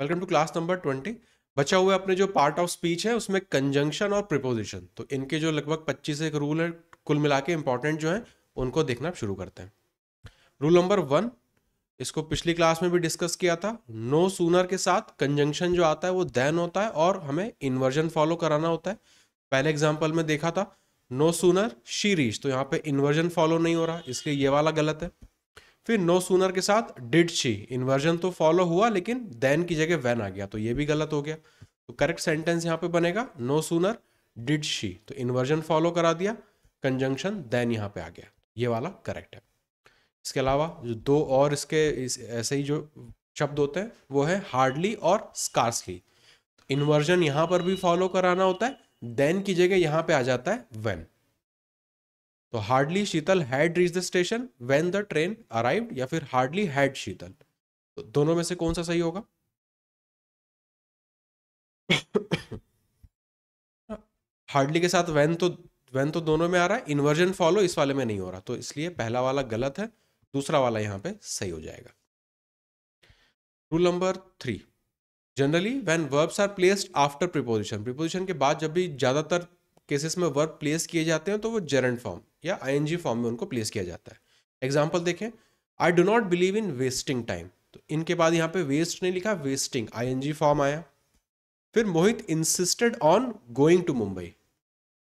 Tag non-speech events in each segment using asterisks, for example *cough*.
welcome to class number twenty बचा हुआ अपने जो पार्ट ऑफ स्पीच है उसमें कंजंक्शन और प्रिपोजिशन तो इनके जो लगभग पच्चीस एक रूल है कुल मिला के इंपॉर्टेंट जो है उनको देखना शुरू करते हैं रूल नंबर वन इसको पिछली क्लास में भी डिस्कस किया था नो सूनर के साथ कंजंक्शन जो आता है वो दैन होता है और हमें इन्वर्जन फॉलो कराना होता है पहले एग्जाम्पल में देखा था नो सूनर शी रीच तो यहाँ पे इन्वर्जन फॉलो नहीं हो रहा इसलिए ये वाला गलत है फिर नो सूनर के साथ डिड शी इन्वर्जन तो फॉलो हुआ लेकिन देन की जगह वैन आ गया तो ये भी गलत हो गया तो करेक्ट सेंटेंस यहाँ पे बनेगा नो सूनर डिड शी तो इन्वर्जन फॉलो करा दिया कंजंक्शन देन यहाँ पे आ गया ये वाला करेक्ट है इसके अलावा जो दो और इसके इस, ऐसे ही जो शब्द होते हैं वो है हार्डली और स्कार्सली इन्वर्जन तो यहाँ पर भी फॉलो कराना होता है देन की जगह यहाँ पे आ जाता है वेन तो hardly Sheetal had reach the station when the train arrive या फिर हार्डली हैड शीतल तो दोनों में से कौन सा सही होगा हार्डली के साथ वैन तो वैन तो दोनों में आ रहा है इन्वर्जन फॉलो इस वाले में नहीं हो रहा तो इसलिए पहला वाला गलत है दूसरा वाला यहां पे सही हो जाएगा rule number three generally when verbs are placed after preposition preposition के बाद जब भी ज़्यादातर केसेस में वर्ब प्लेस किए जाते हैं तो वो जेरेंट फॉर्म या आई फॉर्म में उनको प्लेस किया जाता है एग्जाम्पल देखें I do not believe in wasting time तो इनके बाद यहाँ पे वेस्ट नहीं लिखा वेस्टिंग आई फॉर्म आया फिर Mohit insisted on going to Mumbai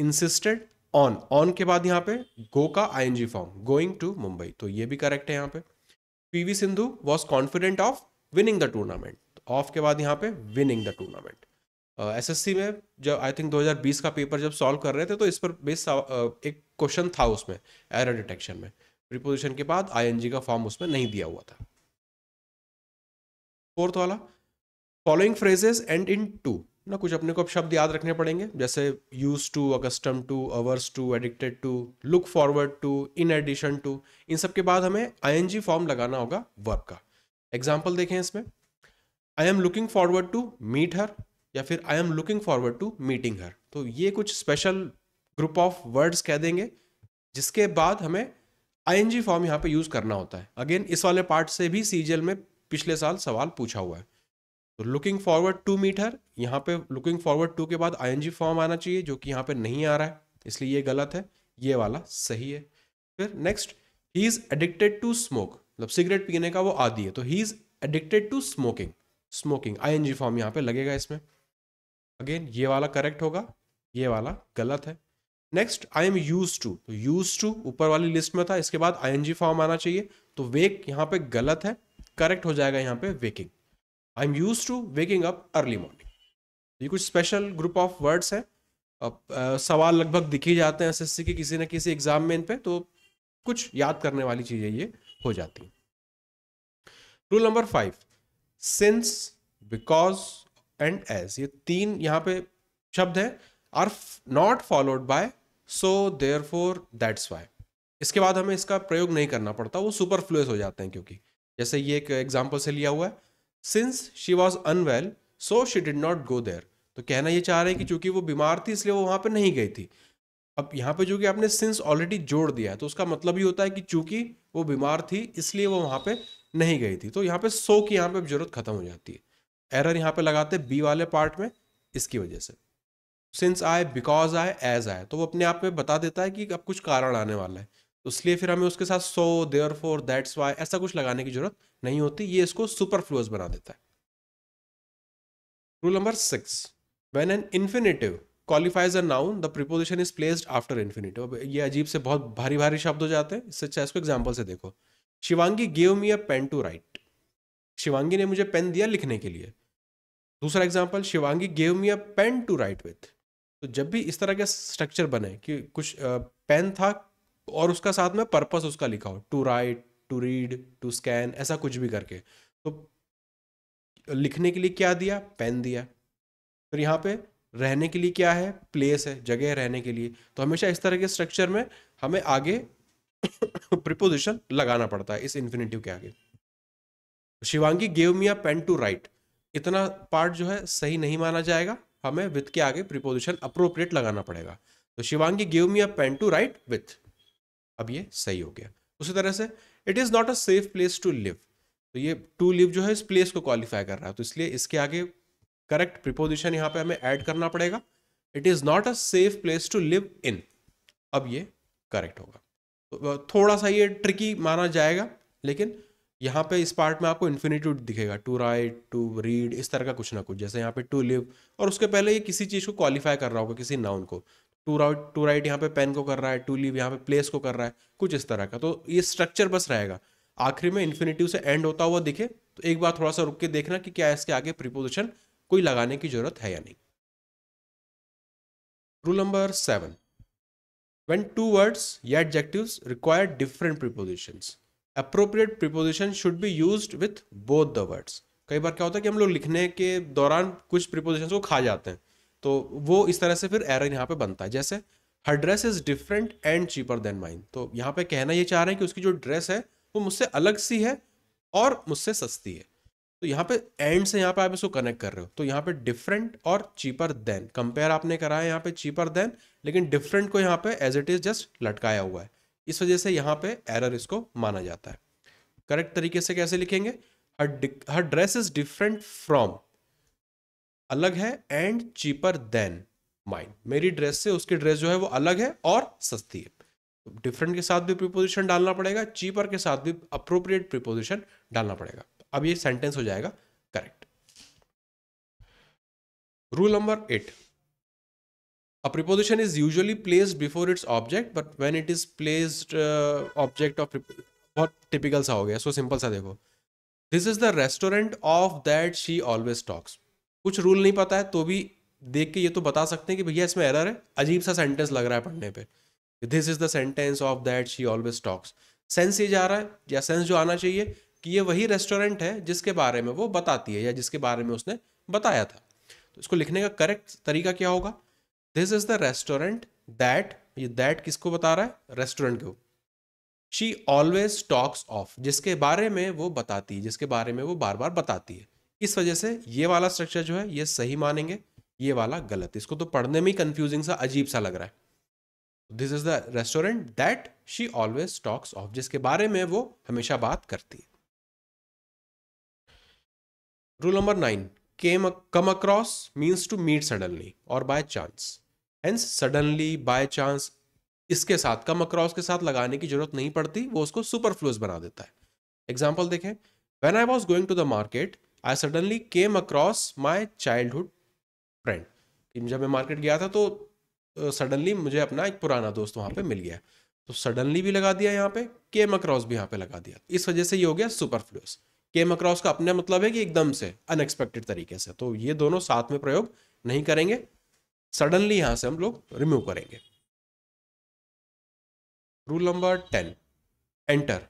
insisted on on के बाद यहाँ पे गो का I form going to Mumbai तो ये भी करेक्ट है यहाँ पे PV Sindhu was confident of winning the tournament of के बाद यहाँ पे विनिंग द टूर्नामेंट एसएससी में जब आई थिंक 2020 का पेपर जब सॉल्व कर रहे थे तो इस पर बेस एक क्वेश्चन था उसमें एरर डिटेक्शन में प्रीपोजिशन के बाद आईएनजी का फॉर्म उसमें नहीं दिया हुआ था फोर्थ वाला following phrases end in to ना कुछ अपने को अब शब्द याद रखने पड़ेंगे जैसे use to accustom to averse to addicted to look forward to in addition to in सब के बाद हमें आईएनजी फॉर्म लगाना होगा वर्क का एग्जाम्पल देखें इसमें I am looking forward to meet her या फिर I am looking forward to meeting her तो ये कुछ स्पेशल ग्रुप ऑफ वर्ड्स कह देंगे जिसके बाद हमें आई फॉर्म यहाँ पे यूज़ करना होता है अगेन इस वाले पार्ट से भी सी में पिछले साल सवाल पूछा हुआ है तो looking forward to meet her यहाँ पे लुकिंग फॉरवर्ड टू के बाद आई फॉर्म आना चाहिए जो कि यहाँ पे नहीं आ रहा है इसलिए ये गलत है ये वाला सही है फिर next he is addicted to smoke मतलब सिगरेट पीने का वो आदि है तो he is addicted to smoking smoking I form यहाँ पे लगेगा इसमें अगेन ये वाला करेक्ट होगा ये वाला गलत है next I am use to तो यूज टू ऊपर वाली लिस्ट में था इसके बाद आई फॉर्म आना चाहिए तो वेक यहाँ पे गलत है करेक्ट हो जाएगा यहाँ पे waking I am use to waking up early morning ये कुछ स्पेशल ग्रुप ऑफ वर्ड्स हैं अब आ, सवाल लगभग दिख ही जाते हैं एस के किसी न किसी एग्जाम में इन पे तो कुछ याद करने वाली चीज़ें ये हो जाती हैं rule number five since because and as ये तीन यहाँ पे शब्द हैं are not followed by so therefore that's why इसके बाद हमें इसका प्रयोग नहीं करना पड़ता वो सुपरफ्लुएस हो जाते हैं क्योंकि जैसे ये एक एग्जाम्पल से लिया हुआ है since she was unwell so she did not go there तो कहना ये चाह रहे हैं कि चूंकि वो बीमार थी इसलिए वो वहाँ पर नहीं गई थी अब यहाँ पे जो कि आपने सिंस ऑलरेडी जोड़ दिया है तो उसका मतलब ही होता है कि चूंकि वो बीमार थी इसलिए वो वहाँ पे नहीं गई थी तो यहाँ पे सो की यहाँ पे जरूरत खत्म हो जाती है एरर यहाँ पे लगाते बी वाले पार्ट में इसकी वजह से सिंस आए बिकॉज आए एज आए तो वो अपने आप में बता देता है कि अब कुछ कारण आने वाला है तो इसलिए फिर हमें उसके साथ so therefore that's why ऐसा कुछ लगाने की जरूरत नहीं होती ये इसको सुपरफ्लूअस बना देता है rule number six when an infinitive qualifies a noun the preposition is placed after infinitive ये अजीब से बहुत भारी भारी शब्द हो जाते हैं इससे अच्छा इसको एग्जाम्पल से देखो Shivangi gave me a pen to write Shivangi ने मुझे पेन दिया लिखने के लिए दूसरा example Shivangi gave me a pen to write with तो जब भी इस तरह के स्ट्रक्चर बने कि कुछ पेन था और उसका साथ में पर्पस उसका लिखा हो to write to read to scan ऐसा कुछ भी करके तो लिखने के लिए क्या दिया पेन दिया फिर तो यहाँ पे रहने के लिए क्या है प्लेस है जगह रहने के लिए तो हमेशा इस तरह के स्ट्रक्चर में हमें आगे प्रिपोजिशन *coughs* लगाना पड़ता है इस इन्फिनेटिव के आगे Shivangi gave me a pen to write इतना पार्ट जो है सही नहीं माना जाएगा हमें विथ के आगे प्रिपोजिशन अप्रोप्रिएट लगाना पड़ेगा तो Shivangi give me a pen to write with अब ये सही हो गया उसी तरह से it is not a safe place to live तो ये टू लिव जो है इस प्लेस को क्वालिफाई कर रहा है तो इसलिए इसके आगे करेक्ट प्रिपोजिशन यहाँ पे हमें ऐड करना पड़ेगा it is not a safe place to live in अब ये करेक्ट होगा तो थोड़ा सा ये ट्रिकी माना जाएगा लेकिन यहाँ पे इस पार्ट में आपको इन्फिनिट्यूड दिखेगा टू राइट टू रीड इस तरह का कुछ ना कुछ जैसे यहाँ पे टू लिव और उसके पहले ये किसी चीज़ को क्वालिफाई कर रहा होगा किसी नाउन को टू राइट टू राइट यहाँ पे पेन को कर रहा है टू लिव यहाँ पे प्लेस को कर रहा है कुछ इस तरह का तो ये स्ट्रक्चर बस रहेगा आखिरी में इन्फिनिटिव से एंड होता हुआ दिखे तो एक बार थोड़ा सा रुक के देखना कि क्या इसके आगे प्रिपोजिशन कोई लगाने की जरूरत है या नहीं rule number seven when two words या adjective require different prepositions appropriate preposition should be use with both the words कई बार क्या होता है कि हम लोग लिखने के दौरान कुछ प्रिपोजिशन को खा जाते हैं तो वो इस तरह से फिर एरर यहाँ पे बनता है जैसे her dress is different and cheaper than mine तो यहाँ पे कहना ये चाह रहे हैं कि उसकी जो ड्रेस है वो मुझसे अलग सी है और मुझसे सस्ती है तो यहाँ पे एंड से यहाँ पे आप इसको कनेक्ट कर रहे हो तो यहाँ पे डिफरेंट और चीपर देन कंपेयर आपने कराया यहाँ पे चीपर देन लेकिन डिफरेंट को यहाँ पे एज इट इज जस्ट लटकाया हुआ है इस वजह से यहाँ पे एरर इसको माना जाता है करेक्ट तरीके से कैसे लिखेंगे her her dress is different from अलग है एंड चीपर देन माइन मेरी ड्रेस से उसकी ड्रेस जो है वो अलग है और सस्ती है डिफरेंट के साथ भी प्रीपोजिशन डालना पड़ेगा चीपर के साथ भी अप्रोप्रिएट प्रीपोजिशन डालना पड़ेगा अब ये सेंटेंस हो जाएगा correct rule number eight A preposition is usually placed before its object, but when it is placed uh, object of बहुत टिपिकल सा हो गया सो सिंपल सा देखो this is the restaurant of that she always talks कुछ rule नहीं पता है तो भी देख के ये तो बता सकते हैं कि भैया इसमें एरर है अजीब सा सेंटेंस लग रहा है पढ़ने पे this is the sentence of that she always talks sense ये जा रहा है या सेंस जो आना चाहिए कि ये वही रेस्टोरेंट है जिसके बारे में वो बताती है या जिसके बारे में उसने बताया था तो इसको लिखने का करेक्ट तरीका क्या होगा this is the restaurant that ये दैट किसको बता रहा है रेस्टोरेंट को शी ऑलवेज टॉक्स ऑफ जिसके बारे में वो बताती है जिसके बारे में वो बार बार बताती है इस वजह से ये वाला स्ट्रक्चर जो है ये सही मानेंगे ये वाला गलत इसको तो पढ़ने में ही कंफ्यूजिंग सा अजीब सा लग रहा है this is the restaurant that she always talks of जिसके बारे में वो हमेशा बात करती है rule number nine came come across means to meet suddenly और by chance hence suddenly by chance इसके साथ कम अक्रॉस के साथ लगाने की जरूरत नहीं पड़ती वो उसको सुपरफ्लूस बना देता है एग्जाम्पल देखें when I was going to the market I suddenly came across my childhood friend जब मैं मार्केट गया था तो सडनली uh, मुझे अपना एक पुराना दोस्त वहां पे मिल गया तो सडनली भी लगा दिया यहाँ पे केम अक्रॉस भी यहाँ पे लगा दिया इस वजह से ये हो गया सुपरफ्लूस केम अक्रॉस का अपना मतलब है कि एकदम से अनएक्सपेक्टेड तरीके से तो ये दोनों साथ में प्रयोग नहीं करेंगे सडनली यहां से हम लोग रिमूव करेंगे rule number ten enter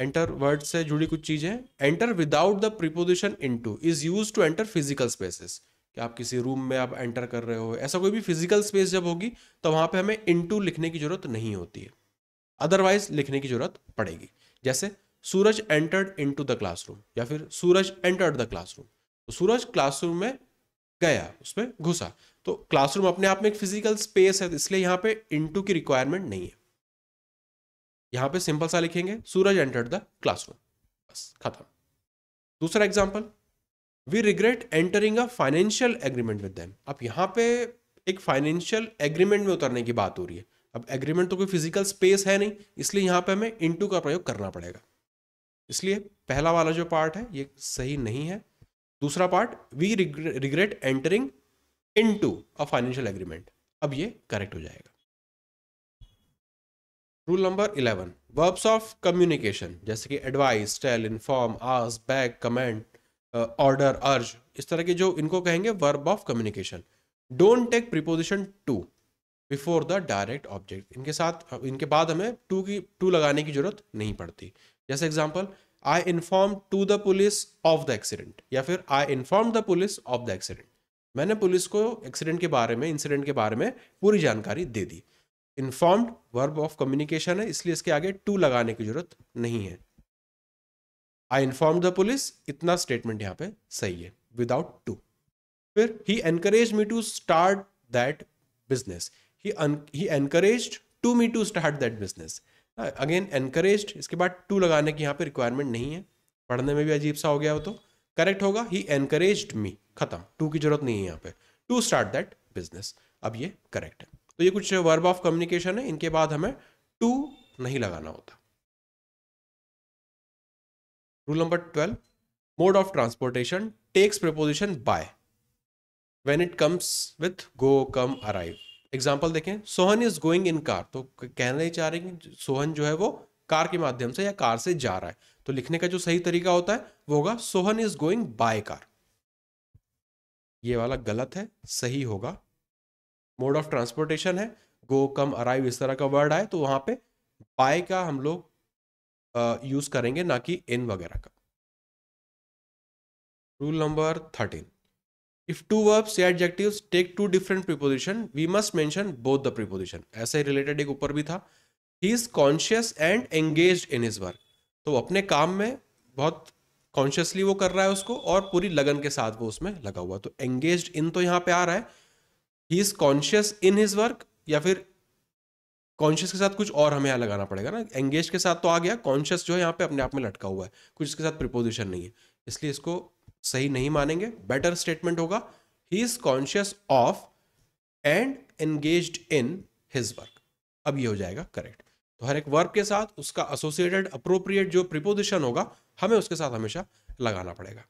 enter word से जुड़ी कुछ चीज़ें enter without the preposition into is use to enter physical spaces कि आप किसी रूम में आप एंटर कर रहे हो ऐसा कोई भी फिजिकल स्पेस जब होगी तो वहां पे हमें इनटू लिखने की ज़रूरत नहीं होती है अदरवाइज लिखने की ज़रूरत पड़ेगी जैसे Suraj entered into the classroom या फिर सूरज एंटर्ड द क्लासरूम तो सूरज क्लासरूम में गया उसमें घुसा तो क्लासरूम अपने आप में एक फिजिकल स्पेस है इसलिए यहां पे इनटू की रिक्वायरमेंट नहीं है यहां पे सिंपल सा लिखेंगे सूरज एंटर्ड द क्लासरूम बस खत्म दूसरा example we regret entering a financial agreement with them अब यहां पे एक फाइनेंशियल एग्रीमेंट में उतरने की बात हो रही है अब एग्रीमेंट तो कोई फिजिकल स्पेस है नहीं इसलिए यहां पर हमें इंटू का प्रयोग करना पड़ेगा इसलिए पहला वाला जो पार्ट है ये सही नहीं है दूसरा part we regret entering into a financial agreement अब ये करेक्ट हो जाएगा rule number eleven verbs of communication जैसे कि advise tell inform ask beg command order urge इस तरह के जो इनको कहेंगे verb of communication don't take preposition to before the direct object इनके साथ इनके बाद हमें टू की टू लगाने की जरूरत नहीं पड़ती जैसे example I inform to the police of the accident या फिर I inform the police of the accident मैंने पुलिस को एक्सीडेंट के बारे में इंसिडेंट के बारे में पूरी जानकारी दे दी इन्फॉर्म्ड वर्ब ऑफ कम्युनिकेशन है इसलिए इसके आगे टू लगाने की जरूरत नहीं है आई इन्फॉर्म द पुलिस इतना स्टेटमेंट यहाँ पे सही है विदाउट टू फिर he encourage me to start that business he encourage to me to start that business again encourage इसके बाद टू लगाने की यहाँ पे रिक्वायरमेंट नहीं है पढ़ने में भी अजीब सा हो गया हो तो करेक्ट होगा ही एनकरेज मी खत्म टू की जरूरत नहीं है यहाँ पे टू स्टार्ट दैट बिजनेस अब ये करेक्ट है तो ये कुछ वर्ब ऑफ कम्युनिकेशन है इनके बाद हमें टू नहीं लगाना होता rule number twelve mode of transportation takes preposition by when it comes with go come arrive example देखें Sohan is going in car तो कहना ही चाह रहे हैं कि सोहन जो है वो कार के माध्यम से या कार से जा रहा है तो लिखने का जो सही तरीका होता है वो होगा Sohan is going by car ये वाला गलत है सही होगा मोड ऑफ ट्रांसपोर्टेशन है गो कम अराइव इस तरह का वर्ड आए तो वहां पे बाय का हम लोग यूज करेंगे ना कि इन वगैरह का rule number thirteen if two verbs या adjectives take two different preposition we must mention both the preposition ऐसे रिलेटेड एक ऊपर भी था he is conscious and engage in his work तो अपने काम में बहुत कॉन्शियसली वो कर रहा है उसको और पूरी लगन के साथ वो उसमें लगा हुआ तो एंगेज इन तो यहाँ पे आ रहा है he is conscious in his work या फिर कॉन्शियस के साथ कुछ और हमें यहाँ लगाना पड़ेगा ना एंगेज के साथ तो आ गया कॉन्शियस जो है यहाँ पे अपने आप में लटका हुआ है कुछ इसके साथ प्रिपोजिशन नहीं है इसलिए इसको सही नहीं मानेंगे बेटर स्टेटमेंट होगा he is conscious of and engage in his work अब ये हो जाएगा करेक्ट तो हर एक वर्ब के साथ उसका एसोसिएटेड अप्रोप्रिएट जो प्रिपोजिशन होगा हमें उसके साथ हमेशा लगाना पड़ेगा